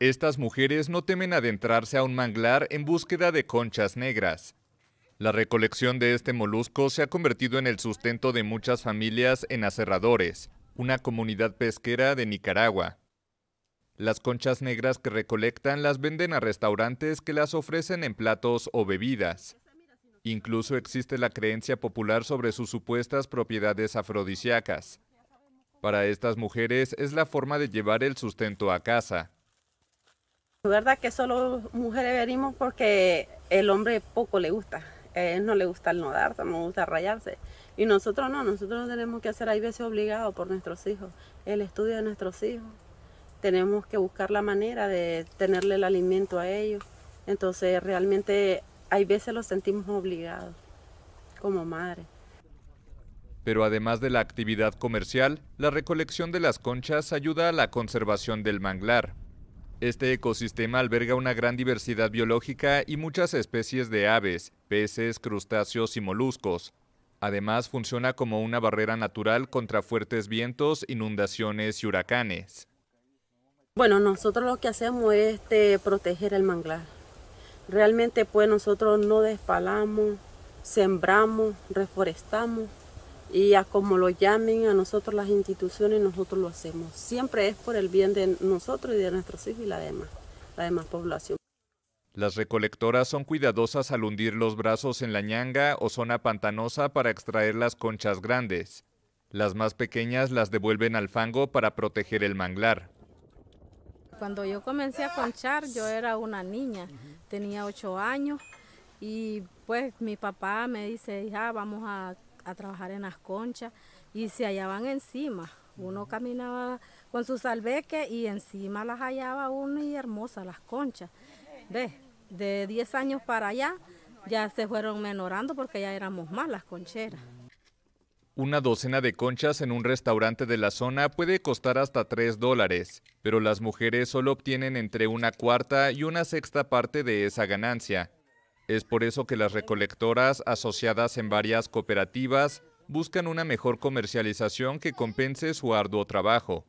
Estas mujeres no temen adentrarse a un manglar en búsqueda de conchas negras. La recolección de este molusco se ha convertido en el sustento de muchas familias en Aserradores, una comunidad pesquera de Nicaragua. Las conchas negras que recolectan las venden a restaurantes que las ofrecen en platos o bebidas. Incluso existe la creencia popular sobre sus supuestas propiedades afrodisíacas. Para estas mujeres es la forma de llevar el sustento a casa. Es verdad que solo mujeres venimos porque el hombre poco le gusta. él no le gusta el nodar, no le gusta rayarse. Y nosotros no, nosotros tenemos que hacer, hay veces obligados por nuestros hijos, el estudio de nuestros hijos. Tenemos que buscar la manera de tenerle el alimento a ellos. Entonces realmente hay veces los sentimos obligados como madres pero además de la actividad comercial, la recolección de las conchas ayuda a la conservación del manglar. Este ecosistema alberga una gran diversidad biológica y muchas especies de aves, peces, crustáceos y moluscos. Además, funciona como una barrera natural contra fuertes vientos, inundaciones y huracanes. Bueno, nosotros lo que hacemos es este, proteger el manglar. Realmente, pues nosotros no despalamos, sembramos, reforestamos y a como lo llamen a nosotros las instituciones, nosotros lo hacemos. Siempre es por el bien de nosotros y de nuestros hijos y la demás, población. Las recolectoras son cuidadosas al hundir los brazos en la ñanga o zona pantanosa para extraer las conchas grandes. Las más pequeñas las devuelven al fango para proteger el manglar. Cuando yo comencé a conchar, yo era una niña, tenía ocho años y pues mi papá me dice, hija, vamos a trabajar en las conchas y se hallaban encima. Uno caminaba con su salveque y encima las hallaba uno y hermosas las conchas. De 10 años para allá ya se fueron menorando porque ya éramos más las concheras. Una docena de conchas en un restaurante de la zona puede costar hasta 3 dólares, pero las mujeres solo obtienen entre una cuarta y una sexta parte de esa ganancia. Es por eso que las recolectoras, asociadas en varias cooperativas, buscan una mejor comercialización que compense su arduo trabajo.